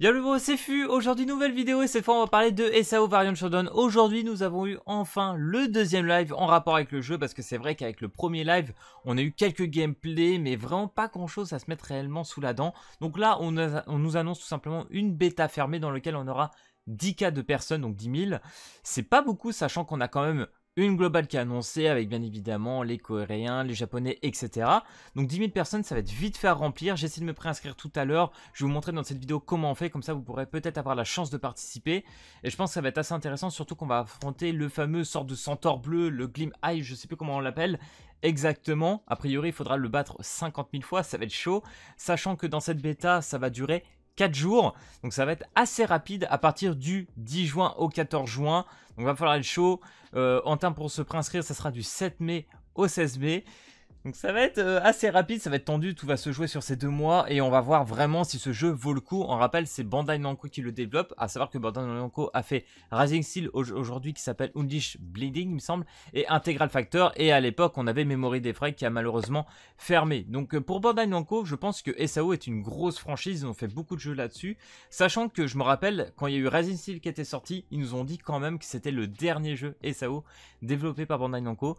Yo le beau, c'est Fu, aujourd'hui nouvelle vidéo et cette fois on va parler de SAO Variant Shodown. Aujourd'hui nous avons eu enfin le deuxième live en rapport avec le jeu parce que c'est vrai qu'avec le premier live on a eu quelques gameplay mais vraiment pas grand chose à se mettre réellement sous la dent. Donc là on, on nous annonce tout simplement une bêta fermée dans laquelle on aura 10 cas de personnes, donc 10 000. C'est pas beaucoup sachant qu'on a quand même une globale qui est annoncée avec bien évidemment les Coréens, les Japonais, etc. Donc 10 000 personnes, ça va être vite fait à remplir. J'essaie de me préinscrire tout à l'heure. Je vais vous montrer dans cette vidéo comment on fait. Comme ça, vous pourrez peut-être avoir la chance de participer. Et je pense que ça va être assez intéressant, surtout qu'on va affronter le fameux sort de centaure bleu, le Glim Eye, je ne sais plus comment on l'appelle. Exactement. A priori, il faudra le battre 50 000 fois. Ça va être chaud. Sachant que dans cette bêta, ça va durer 4 jours. Donc ça va être assez rapide à partir du 10 juin au 14 juin. Donc il va falloir être chaud. en euh, termes pour se préinscrire, ça sera du 7 mai au 16 mai. Donc ça va être euh, assez rapide, ça va être tendu, tout va se jouer sur ces deux mois et on va voir vraiment si ce jeu vaut le coup. On rappelle, c'est Bandai Namco qui le développe, à savoir que Bandai Namco a fait Rising Steel aujourd'hui qui s'appelle Undish Bleeding, il me semble, et Integral Factor. Et à l'époque, on avait Memory Defrag qui a malheureusement fermé. Donc euh, pour Bandai Namco, je pense que SAO est une grosse franchise, ils ont fait beaucoup de jeux là-dessus. Sachant que je me rappelle, quand il y a eu Rising Steel qui était sorti, ils nous ont dit quand même que c'était le dernier jeu SAO développé par Bandai Namco.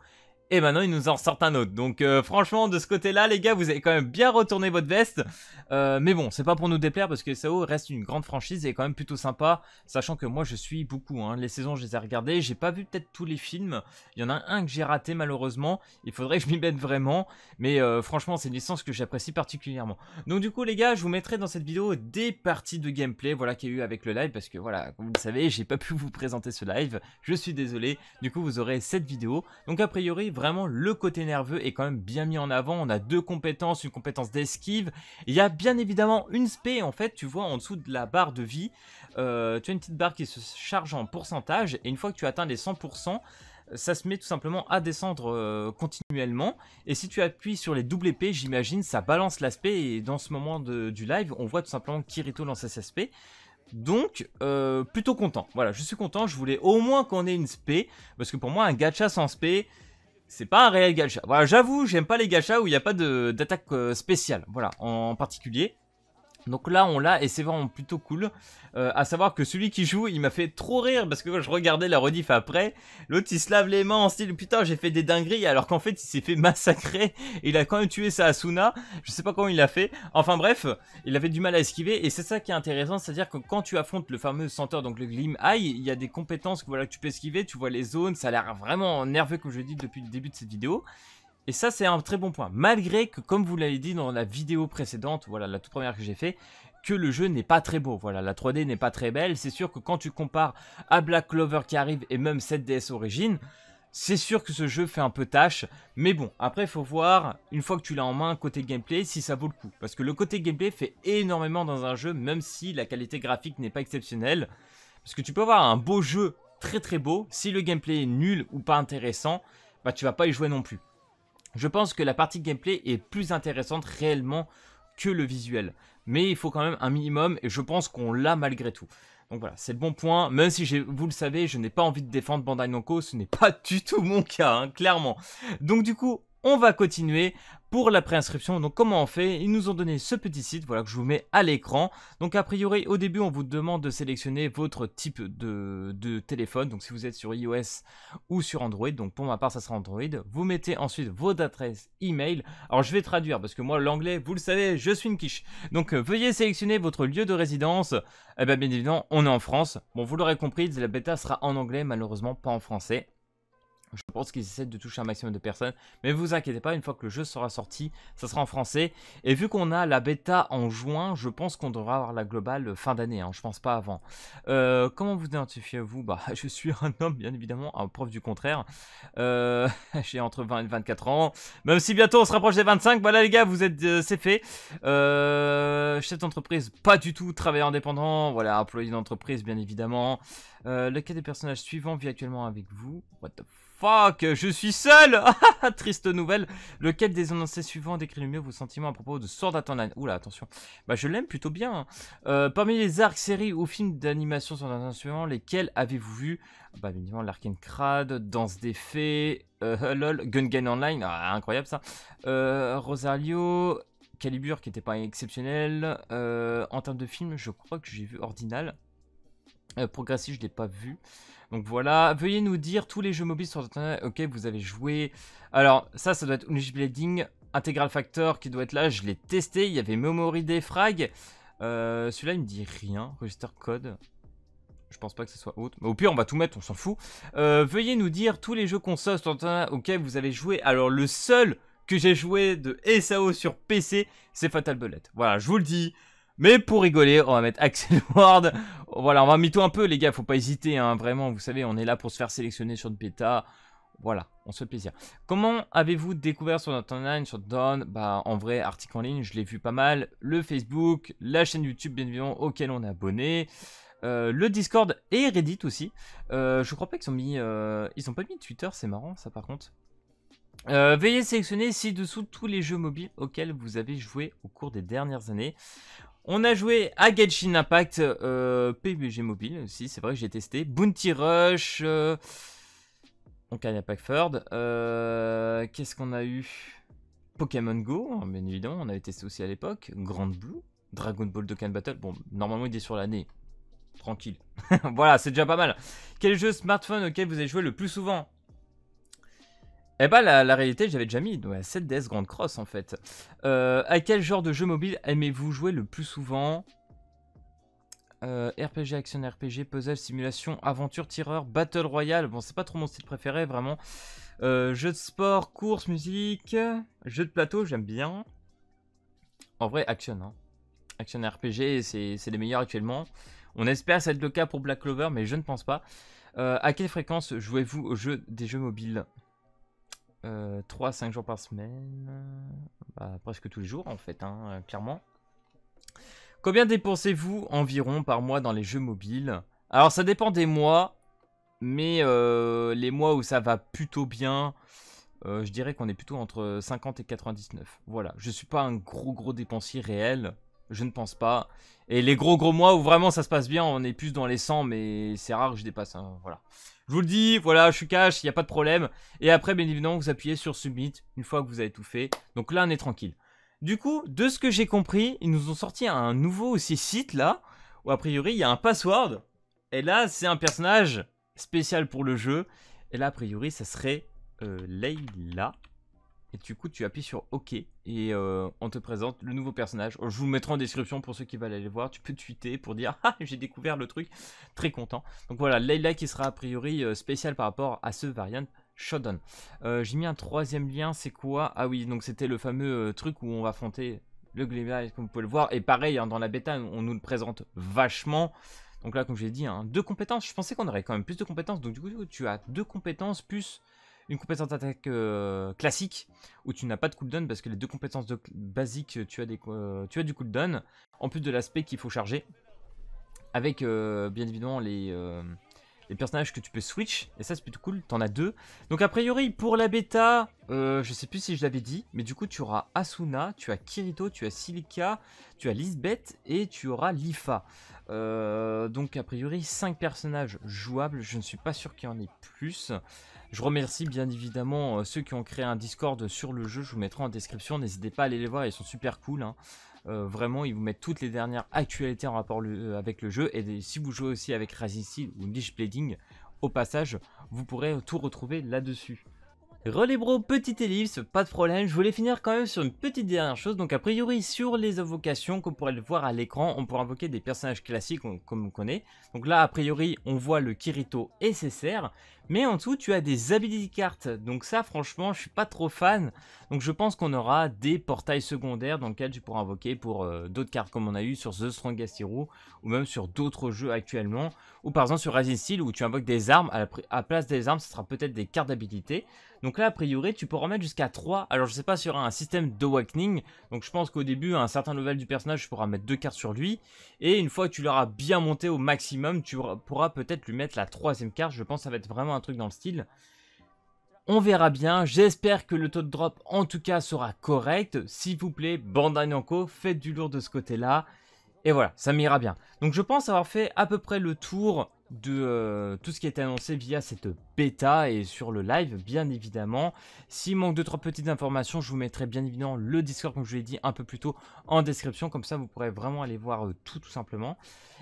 Et maintenant, ils nous en sortent un autre. Donc, euh, franchement, de ce côté-là, les gars, vous avez quand même bien retourné votre veste. Euh, mais bon, c'est pas pour nous déplaire parce que SAO reste une grande franchise et est quand même plutôt sympa. Sachant que moi, je suis beaucoup. Hein. Les saisons, je les ai regardées. J'ai pas vu peut-être tous les films. Il y en a un que j'ai raté, malheureusement. Il faudrait que je m'y mette vraiment. Mais euh, franchement, c'est une licence que j'apprécie particulièrement. Donc, du coup, les gars, je vous mettrai dans cette vidéo des parties de gameplay voilà, qu'il y a eu avec le live. Parce que, voilà, comme vous le savez, j'ai pas pu vous présenter ce live. Je suis désolé. Du coup, vous aurez cette vidéo. Donc, a priori, vraiment le côté nerveux est quand même bien mis en avant. On a deux compétences, une compétence d'esquive. Il y a bien évidemment une spé, en fait, tu vois, en dessous de la barre de vie, euh, tu as une petite barre qui se charge en pourcentage. Et une fois que tu atteins les 100%, ça se met tout simplement à descendre euh, continuellement. Et si tu appuies sur les doubles épées, j'imagine, ça balance l'aspect. Et dans ce moment du live, on voit tout simplement Kirito lancer sa SP. Donc, euh, plutôt content. Voilà, je suis content. Je voulais au moins qu'on ait une SP. Parce que pour moi, un gacha sans SP, c'est pas un réel gacha. Voilà, j'avoue, j'aime pas les gachas où il n'y a pas d'attaque euh, spéciale. Voilà, en particulier. Donc là, on l'a et c'est vraiment plutôt cool. Euh, à savoir que celui qui joue, il m'a fait trop rire parce que je regardais la rediff après, l'autre il se lave les mains en style putain, j'ai fait des dingueries alors qu'en fait il s'est fait massacrer. Et il a quand même tué sa Asuna. Je sais pas comment il l'a fait. Enfin bref, il avait du mal à esquiver et c'est ça qui est intéressant, c'est-à-dire que quand tu affrontes le fameux senteur, donc le Glim Eye, il y a des compétences que voilà tu peux esquiver, tu vois les zones, ça a l'air vraiment nerveux comme je dis depuis le début de cette vidéo. Et ça, c'est un très bon point. Malgré que, comme vous l'avez dit dans la vidéo précédente, voilà, la toute première que j'ai fait, que le jeu n'est pas très beau. Voilà, la 3D n'est pas très belle. C'est sûr que quand tu compares à Black Clover qui arrive et même 7DS Origin, c'est sûr que ce jeu fait un peu tâche. Mais bon, après, il faut voir, une fois que tu l'as en main, côté gameplay, si ça vaut le coup. Parce que le côté gameplay fait énormément dans un jeu, même si la qualité graphique n'est pas exceptionnelle. Parce que tu peux avoir un beau jeu très très beau, si le gameplay est nul ou pas intéressant, bah tu vas pas y jouer non plus. Je pense que la partie gameplay est plus intéressante réellement que le visuel. Mais il faut quand même un minimum et je pense qu'on l'a malgré tout. Donc voilà, c'est le bon point. Même si vous le savez, je n'ai pas envie de défendre Bandai Namco, ce n'est pas du tout mon cas, hein, clairement. Donc du coup, on va continuer pour la préinscription. Donc comment on fait Ils nous ont donné ce petit site, voilà que je vous mets à l'écran. Donc a priori au début on vous demande de sélectionner votre type de, téléphone. Donc si vous êtes sur iOS ou sur Android, donc pour ma part ça sera Android. Vous mettez ensuite votre adresse email. Alors je vais traduire parce que moi l'anglais, vous le savez, je suis une quiche. Donc euh, veuillez sélectionner votre lieu de résidence. Eh bien bien évidemment on est en France. Bon vous l'aurez compris, la bêta sera en anglais malheureusement pas en français. Je pense qu'ils essaient de toucher un maximum de personnes. Mais vous inquiétez pas, une fois que le jeu sera sorti, ça sera en français. Et vu qu'on a la bêta en juin, je pense qu'on devra avoir la globale fin d'année. Hein, je pense pas avant. Euh, comment vous identifiez-vous Bah, je suis un homme, bien évidemment, un prof du contraire. Euh, j'ai entre 20 et 24 ans. Même si bientôt on se rapproche des 25. Voilà les gars, vous êtes, euh, c'est fait. Euh euh, chef d'entreprise, pas du tout, travailleur indépendant, voilà, employé d'entreprise, bien évidemment. Euh, lequel des personnages suivants vit actuellement avec vous What the fuck Je suis seul Triste nouvelle. Lequel des annoncés suivants décrit le mieux vos sentiments à propos de Sword Art Online Oula, attention. Bah, je l'aime plutôt bien. Hein. Euh, parmi les arcs, séries ou films d'animation Sword Art Online lesquels avez-vous vu Bah, évidemment, l'Arcane Crad, Danse des Fées, LOL, Gun Online, ah, incroyable ça. Rosario, Calibur qui n'était pas exceptionnel. Euh, en termes de film, je crois que j'ai vu Ordinal. Euh, Progressif, je ne l'ai pas vu. Donc voilà, veuillez nous dire tous les jeux mobiles sur internet vous avez joué. Alors ça, ça doit être Unleashed Blading, Integral Factor qui doit être là, je l'ai testé, il y avait Memory Defrag. Euh, Celui-là, il me dit rien, Register Code. Je pense pas que ce soit autre. Mais au pire, on va tout mettre, on s'en fout. Euh, veuillez nous dire tous les jeux consoles sur internet vous avez joué. Alors le seul que j'ai joué de SAO sur PC, c'est Fatal Bullet. Voilà, je vous le dis. Mais pour rigoler, on va mettre Axel Ward. Voilà, on va mytho un peu, les gars, faut pas hésiter. Hein, vraiment, vous savez, on est là pour se faire sélectionner sur le bêta. Voilà, on se fait plaisir. Comment avez-vous découvert sur notre online, sur Dawn Bah, en vrai, article en ligne, je l'ai vu pas mal. Le Facebook, la chaîne YouTube, bien évidemment, auquel on est abonné. Euh, le Discord et Reddit aussi. Euh, je crois pas qu'ils ont mis. Euh, ils ont pas mis Twitter, c'est marrant ça par contre. Euh, veuillez sélectionner ci-dessous tous les jeux mobiles auxquels vous avez joué au cours des dernières années. On a joué à Genshin Impact, euh, PUBG Mobile aussi, c'est vrai que j'ai testé. Bounty Rush, euh, à Packford, euh, qu'est-ce qu'on a eu Pokémon Go, hein, bien évidemment, on avait testé aussi à l'époque. Grand Blue, Dragon Ball Dokkan Battle, bon, normalement il est sur l'année, tranquille. voilà, c'est déjà pas mal. Quel jeu smartphone auquel vous avez joué le plus souvent eh bah la, réalité, j'avais déjà mis, 7DS Grande Cross en fait. Euh, à quel genre de jeu mobile aimez-vous jouer le plus souvent euh, RPG, action RPG, puzzle, simulation, aventure, tireur, battle royale. Bon, c'est pas trop mon style préféré, vraiment. Jeux jeu de sport, course, musique, jeu de plateau, j'aime bien. En vrai, action. Hein. Action RPG, c'est les meilleurs actuellement. On espère ça être le cas pour Black Clover, mais je ne pense pas. Euh, à quelle fréquence jouez-vous aux jeu des jeux mobiles 3 euh, 5 jours par semaine. Euh, bah, presque tous les jours en fait, hein, euh, clairement. Combien dépensez-vous environ par mois dans les jeux mobiles Alors ça dépend des mois, mais les mois où ça va plutôt bien, je dirais qu'on est plutôt entre 50 et 99. Voilà, je suis pas un gros gros dépensier réel, je ne pense pas. Et les gros gros mois où vraiment ça se passe bien, on est plus dans les 100, mais c'est rare que je dépasse. Hein, voilà. Je vous le dis, voilà, je suis cash, il n'y a pas de problème. Et après, bien évidemment, vous appuyez sur Submit une fois que vous avez tout fait. Donc là, on est tranquille. Du coup, de ce que j'ai compris, ils nous ont sorti un nouveau aussi site là, où a priori, il y a un password. Et là, c'est un personnage spécial pour le jeu. Et là, a priori, ça serait euh, Leila. Et du coup, tu appuies sur OK et euh, on te présente le nouveau personnage. Je vous mettrai en description pour ceux qui veulent aller voir. Tu peux tweeter pour dire Ah, j'ai découvert le truc. Très content. Donc voilà, Leila qui sera a priori euh, spécial par rapport à ce variant. Shodan. Euh, j'ai mis un troisième lien, c'est quoi Ah oui, donc c'était le fameux truc où on va affronter le Glimmer, comme vous pouvez le voir. Et pareil, hein, dans la bêta, on nous le présente vachement. Donc là, comme je l'ai dit, hein, deux compétences. Je pensais qu'on aurait quand même plus de compétences. Donc du coup, tu as deux compétences plus une compétence d'attaque euh, classique où tu n'as pas de cooldown parce que les deux compétences de, basiques, tu as, des, euh, tu as du cooldown, en plus de l'aspect qu'il faut charger, avec euh, bien évidemment les, les, personnages que tu peux switch, et ça c'est plutôt cool, tu en as deux. Donc a priori pour la bêta, je sais plus si je l'avais dit, mais du coup tu auras Asuna, tu as Kirito, tu as Silica, tu as Lisbeth et tu auras Lifa. donc a priori cinq personnages jouables, je ne suis pas sûr qu'il y en ait plus. Je remercie bien évidemment euh, ceux qui ont créé un Discord sur le jeu, je vous mettrai en description, n'hésitez pas à aller les voir, ils sont super cool. Hein. Euh, vraiment, ils vous mettent toutes les dernières actualités en rapport euh, avec le jeu. Et si vous jouez aussi avec Steel ou Niche Blading, au passage, vous pourrez tout retrouver là-dessus. Relais petite ellipse, pas de problème, je voulais finir quand même sur une petite dernière chose, donc a priori sur les invocations qu'on pourrait le voir à l'écran, on pourrait invoquer des personnages classiques comme on connaît, donc là a priori on voit le Kirito et ses serres, mais en dessous, tu as des ability cartes Donc ça, franchement, je suis pas trop fan. Donc je pense qu'on aura des portails secondaires dans lesquels tu pourras invoquer pour euh, d'autres cartes comme on a eu sur The Strongest Hero ou même sur d'autres jeux actuellement. Ou par exemple sur Rising Steel où tu invoques des armes. À la place des armes, ce sera peut-être des cartes d'habilité. Donc là, a priori, tu pourras mettre jusqu'à 3. Alors je sais pas sur un système d'awakening. Donc je pense qu'au début, à un certain level du personnage, tu pourras mettre 2 cartes sur lui. Et une fois que tu l'auras bien monté au maximum, tu pourras peut-être lui mettre la troisième carte. Je pense que ça va être vraiment un truc dans le style. On verra bien, j'espère que le taux de drop en tout cas sera correct. S'il vous plaît, Bandai Namco, faites du lourd de ce côté-là. Et voilà, ça m'ira bien. Donc je pense avoir fait à peu près le tour de euh, tout ce qui est annoncé via cette bêta et sur le live, bien évidemment. S'il manque 2 trois petites informations, je vous mettrai bien évidemment le Discord, comme je vous l'ai dit un peu plus tôt, en description. Comme ça, vous pourrez vraiment aller voir euh, tout, tout simplement.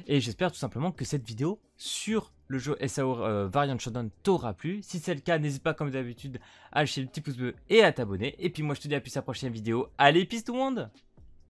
Et j'espère tout simplement que cette vidéo sur le jeu SAO euh, Variant Showdown t'aura plu. Si c'est le cas, n'hésite pas, comme d'habitude, à lâcher le petit pouce bleu et à t'abonner. Et puis moi, je te dis à plus à la prochaine vidéo. Allez, peace tout le monde